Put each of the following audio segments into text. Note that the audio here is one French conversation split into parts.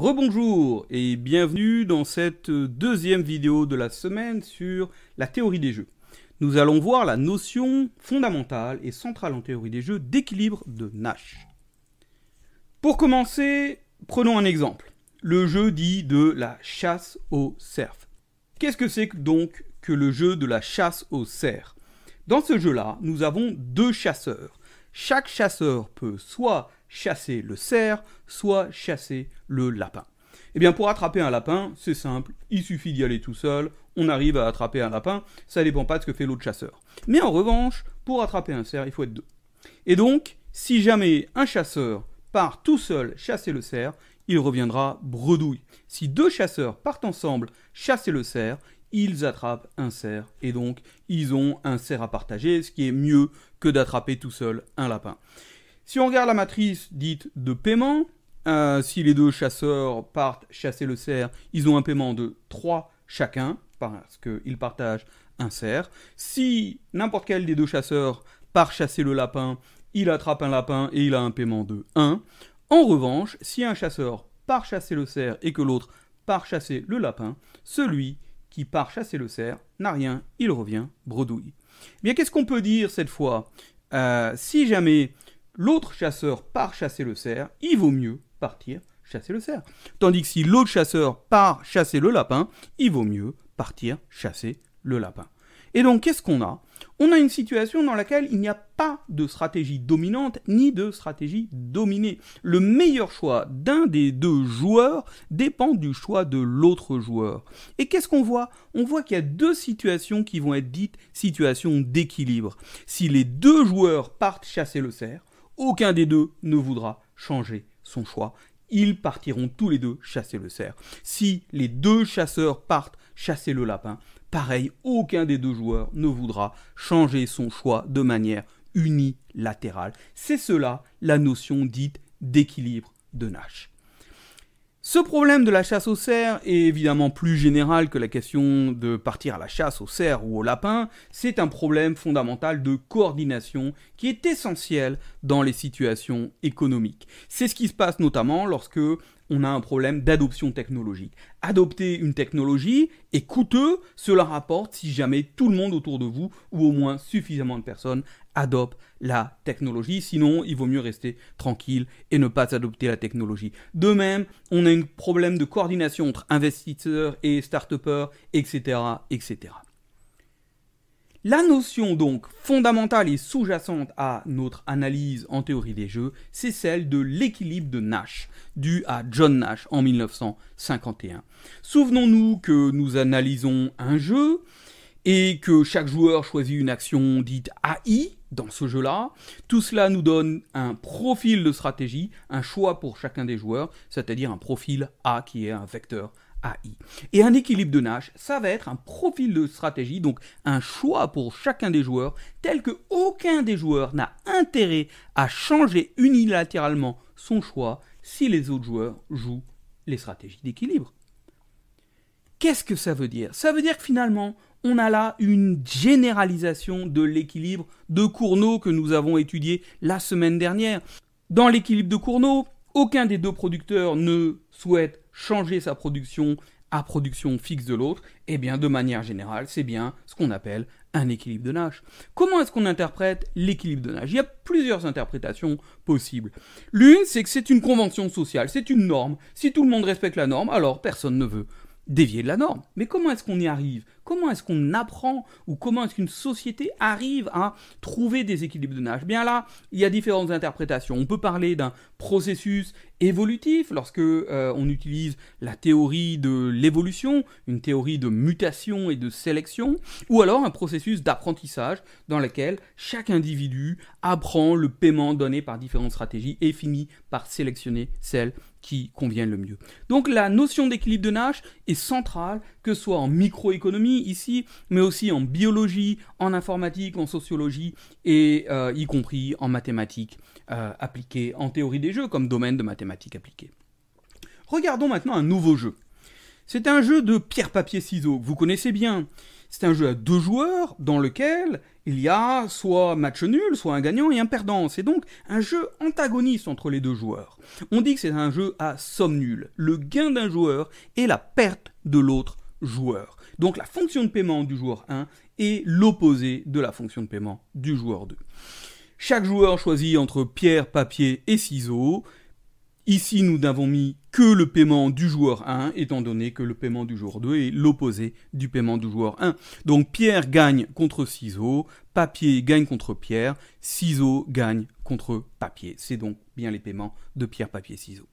Rebonjour et bienvenue dans cette deuxième vidéo de la semaine sur la théorie des jeux. Nous allons voir la notion fondamentale et centrale en théorie des jeux d'équilibre de Nash. Pour commencer, prenons un exemple. Le jeu dit de la chasse au cerf. Qu'est-ce que c'est donc que le jeu de la chasse au cerf Dans ce jeu-là, nous avons deux chasseurs. Chaque chasseur peut soit chasser le cerf, soit chasser le lapin. Eh bien, pour attraper un lapin, c'est simple, il suffit d'y aller tout seul, on arrive à attraper un lapin, ça dépend pas de ce que fait l'autre chasseur. Mais en revanche, pour attraper un cerf, il faut être deux. Et donc, si jamais un chasseur part tout seul chasser le cerf, il reviendra bredouille. Si deux chasseurs partent ensemble chasser le cerf, ils attrapent un cerf. Et donc, ils ont un cerf à partager, ce qui est mieux que d'attraper tout seul un lapin. Si on regarde la matrice dite de paiement, euh, si les deux chasseurs partent chasser le cerf, ils ont un paiement de 3 chacun, parce qu'ils partagent un cerf. Si n'importe quel des deux chasseurs part chasser le lapin, il attrape un lapin et il a un paiement de 1. En revanche, si un chasseur part chasser le cerf et que l'autre part chasser le lapin, celui qui part chasser le cerf n'a rien, il revient bredouille. Eh bien, qu'est-ce qu'on peut dire cette fois euh, Si jamais l'autre chasseur part chasser le cerf, il vaut mieux partir chasser le cerf. Tandis que si l'autre chasseur part chasser le lapin, il vaut mieux partir chasser le lapin. Et donc, qu'est-ce qu'on a On a une situation dans laquelle il n'y a pas de stratégie dominante ni de stratégie dominée. Le meilleur choix d'un des deux joueurs dépend du choix de l'autre joueur. Et qu'est-ce qu'on voit On voit, qu'il y a deux situations qui vont être dites situations d'équilibre. Si les deux joueurs partent chasser le cerf, aucun des deux ne voudra changer son choix. Ils partiront tous les deux chasser le cerf. Si les deux chasseurs partent chasser le lapin, pareil, aucun des deux joueurs ne voudra changer son choix de manière unilatérale. C'est cela la notion dite d'équilibre de Nash. Ce problème de la chasse aux cerfs est évidemment plus général que la question de partir à la chasse aux cerfs ou au lapin, c'est un problème fondamental de coordination qui est essentiel dans les situations économiques. C'est ce qui se passe notamment lorsque on a un problème d'adoption technologique. Adopter une technologie est coûteux, cela rapporte si jamais tout le monde autour de vous, ou au moins suffisamment de personnes, adopte la technologie. Sinon, il vaut mieux rester tranquille et ne pas adopter la technologie. De même, on a un problème de coordination entre investisseurs et start-upers, etc., etc. La notion donc fondamentale et sous-jacente à notre analyse en théorie des jeux, c'est celle de l'équilibre de Nash, dû à John Nash en 1951. Souvenons-nous que nous analysons un jeu, et que chaque joueur choisit une action dite AI dans ce jeu-là. Tout cela nous donne un profil de stratégie, un choix pour chacun des joueurs, c'est-à-dire un profil A qui est un vecteur AI. Et un équilibre de Nash, ça va être un profil de stratégie, donc un choix pour chacun des joueurs, tel que aucun des joueurs n'a intérêt à changer unilatéralement son choix si les autres joueurs jouent les stratégies d'équilibre. Qu'est-ce que ça veut dire Ça veut dire que finalement, on a là une généralisation de l'équilibre de Cournot que nous avons étudié la semaine dernière. Dans l'équilibre de Cournot, aucun des deux producteurs ne souhaite changer sa production à production fixe de l'autre, et eh bien de manière générale, c'est bien ce qu'on appelle un équilibre de Nash. Comment est-ce qu'on interprète l'équilibre de Nash Il y a plusieurs interprétations possibles. L'une, c'est que c'est une convention sociale, c'est une norme. Si tout le monde respecte la norme, alors personne ne veut dévier de la norme. Mais comment est-ce qu'on y arrive Comment est-ce qu'on apprend ou comment est-ce qu'une société arrive à trouver des équilibres de nage eh Bien là, il y a différentes interprétations. On peut parler d'un processus évolutif lorsque l'on euh, on utilise la théorie de l'évolution, une théorie de mutation et de sélection, ou alors un processus d'apprentissage dans lequel chaque individu apprend le paiement donné par différentes stratégies et finit par sélectionner celle qui convient le mieux. Donc la notion d'équilibre de Nash est centrale, que ce soit en microéconomie, ici, mais aussi en biologie, en informatique, en sociologie, et euh, y compris en mathématiques euh, appliquées, en théorie des jeux comme domaine de mathématiques appliquées. Regardons maintenant un nouveau jeu. C'est un jeu de pierre-papier-ciseaux vous connaissez bien. C'est un jeu à deux joueurs dans lequel il y a soit match nul, soit un gagnant et un perdant. C'est donc un jeu antagoniste entre les deux joueurs. On dit que c'est un jeu à somme nulle. Le gain d'un joueur et la perte de l'autre joueur. Donc la fonction de paiement du joueur 1 est l'opposé de la fonction de paiement du joueur 2. Chaque joueur choisit entre pierre, papier et ciseaux. Ici, nous n'avons mis que le paiement du joueur 1, étant donné que le paiement du joueur 2 est l'opposé du paiement du joueur 1. Donc pierre gagne contre ciseaux, papier gagne contre pierre, ciseaux gagne contre papier. C'est donc bien les paiements de pierre, papier, ciseaux.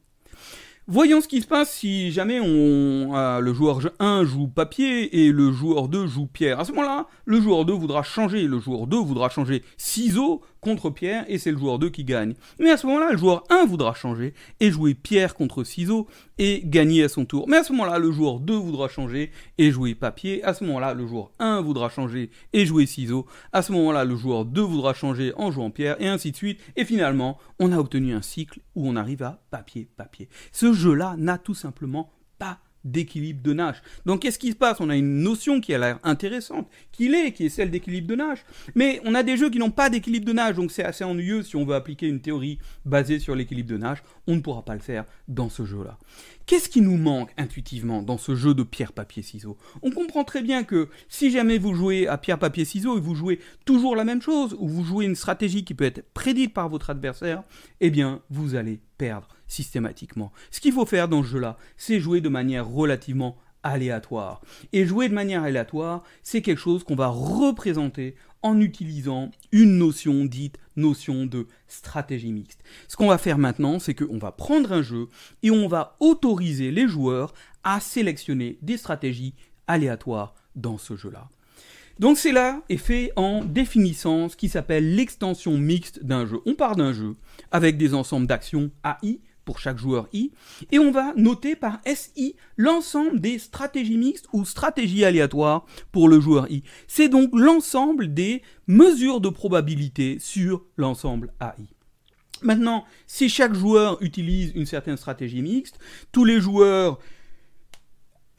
Voyons ce qui se passe si jamais on, le joueur 1 joue papier et le joueur 2 joue pierre. À ce moment-là, le joueur 2 voudra changer, le joueur 2 voudra changer ciseaux contre Pierre et c'est le joueur 2 qui gagne. Mais à ce moment-là, le joueur 1 voudra changer et jouer Pierre contre Ciseaux et gagner à son tour. Mais à ce moment-là, le joueur 2 voudra changer et jouer Papier. À ce moment-là, le joueur 1 voudra changer et jouer Ciseaux. À ce moment-là, le joueur 2 voudra changer en jouant Pierre et ainsi de suite. Et finalement, on a obtenu un cycle où on arrive à Papier, Papier. Ce jeu-là n'a tout simplement pas d'équilibre de Nash. Donc qu'est-ce qui se passe On a une notion qui a l'air intéressante, qui l'est, qui est celle d'équilibre de Nash. Mais on a des jeux qui n'ont pas d'équilibre de Nash, donc c'est assez ennuyeux si on veut appliquer une théorie basée sur l'équilibre de Nash. On ne pourra pas le faire dans ce jeu-là. Qu'est-ce qui nous manque intuitivement dans ce jeu de pierre, papier, ciseaux On comprend très bien que si jamais vous jouez à pierre, papier, ciseaux et vous jouez toujours la même chose, ou vous jouez une stratégie qui peut être prédite par votre adversaire, eh bien vous allez perdre systématiquement. Ce qu'il faut faire dans ce jeu-là, c'est jouer de manière relativement aléatoire. Et jouer de manière aléatoire, c'est quelque chose qu'on va représenter en utilisant une notion dite notion de stratégie mixte. Ce qu'on va faire maintenant, c'est qu'on va prendre un jeu et on va autoriser les joueurs à sélectionner des stratégies aléatoires dans ce jeu-là. Donc c'est là est fait en définissant ce qui s'appelle l'extension mixte d'un jeu. On part d'un jeu avec des ensembles d'actions AI pour chaque joueur I, et on va noter par SI l'ensemble des stratégies mixtes ou stratégies aléatoires pour le joueur I. C'est donc l'ensemble des mesures de probabilité sur l'ensemble AI. Maintenant, si chaque joueur utilise une certaine stratégie mixte, tous les joueurs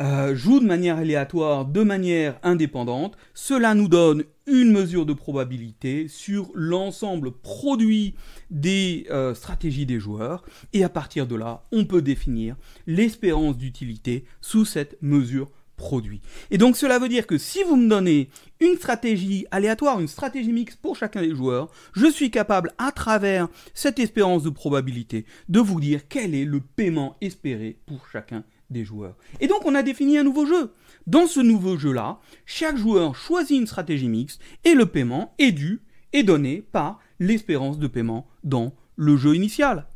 euh, joue de manière aléatoire, de manière indépendante, cela nous donne une mesure de probabilité sur l'ensemble produit des euh, stratégies des joueurs, et à partir de là, on peut définir l'espérance d'utilité sous cette mesure produit. Et donc cela veut dire que si vous me donnez une stratégie aléatoire, une stratégie mixte pour chacun des joueurs, je suis capable à travers cette espérance de probabilité de vous dire quel est le paiement espéré pour chacun des joueurs. Et donc on a défini un nouveau jeu. Dans ce nouveau jeu-là, chaque joueur choisit une stratégie mixte et le paiement est dû et donné par l'espérance de paiement dans le jeu initial.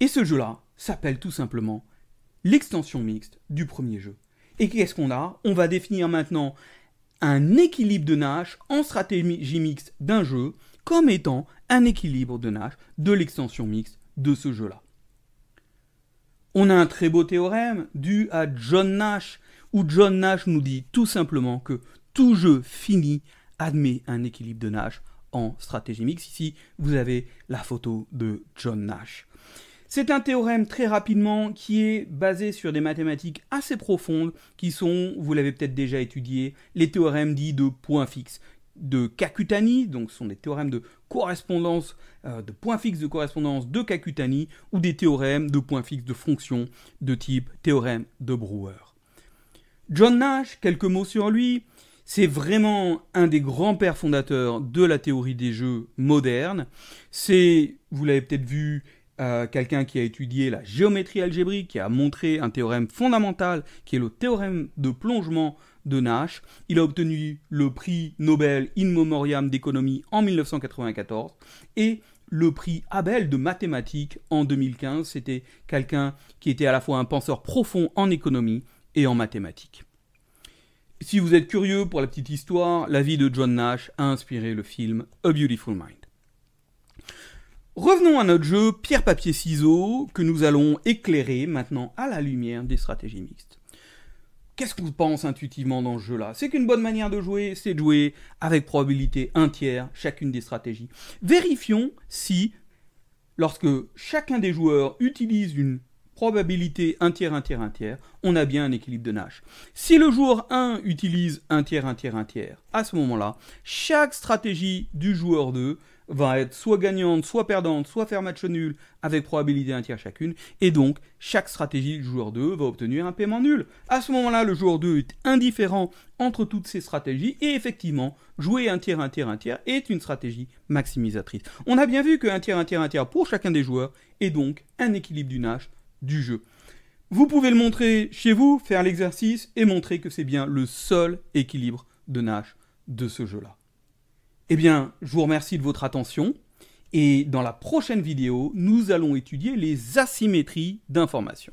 Et ce jeu-là s'appelle tout simplement l'extension mixte du premier jeu. Et qu'est-ce qu'on a On va définir maintenant un équilibre de Nash en stratégie mixte d'un jeu comme étant un équilibre de Nash de l'extension mixte de ce jeu-là. On a un très beau théorème dû à John Nash, où John Nash nous dit tout simplement que tout jeu fini admet un équilibre de Nash en stratégie mixte. Ici, vous avez la photo de John Nash. C'est un théorème très rapidement qui est basé sur des mathématiques assez profondes qui sont, vous l'avez peut-être déjà étudié, les théorèmes dits de points fixes de Kakutani, donc ce sont des théorèmes de correspondance, euh, de points fixes de correspondance de Kakutani, ou des théorèmes de points fixes de fonctions de type théorème de Brouwer. John Nash, quelques mots sur lui. C'est vraiment un des grands pères fondateurs de la théorie des jeux modernes, C'est, vous l'avez peut-être vu, euh, quelqu'un qui a étudié la géométrie algébrique, qui a montré un théorème fondamental, qui est le théorème de plongement de Nash. Il a obtenu le prix Nobel in memoriam d'économie en 1994 et le prix Abel de mathématiques en 2015. C'était quelqu'un qui était à la fois un penseur profond en économie et en mathématiques. Si vous êtes curieux pour la petite histoire, la vie de John Nash a inspiré le film A Beautiful Mind. Revenons à notre jeu pierre-papier-ciseaux que nous allons éclairer maintenant à la lumière des stratégies mixtes. Qu'est-ce qu'on pense intuitivement dans ce jeu-là C'est qu'une bonne manière de jouer, c'est de jouer avec probabilité 1 tiers chacune des stratégies. Vérifions si, lorsque chacun des joueurs utilise une probabilité 1 tiers, 1 tiers, 1 tiers, on a bien un équilibre de Nash. Si le joueur 1 utilise 1 tiers, 1 tiers, 1 tiers, à ce moment-là, chaque stratégie du joueur 2 va être soit gagnante, soit perdante, soit faire match nul, avec probabilité un tiers chacune, et donc chaque stratégie du joueur 2 va obtenir un paiement nul. À ce moment-là, le joueur 2 est indifférent entre toutes ces stratégies, et effectivement, jouer un tiers, un tiers, un tiers est une stratégie maximisatrice. On a bien vu qu'un tiers, un tiers, un tiers pour chacun des joueurs est donc un équilibre du Nash du jeu. Vous pouvez le montrer chez vous, faire l'exercice et montrer que c'est bien le seul équilibre de Nash de ce jeu-là. Eh bien, je vous remercie de votre attention. Et dans la prochaine vidéo, nous allons étudier les asymétries d'information.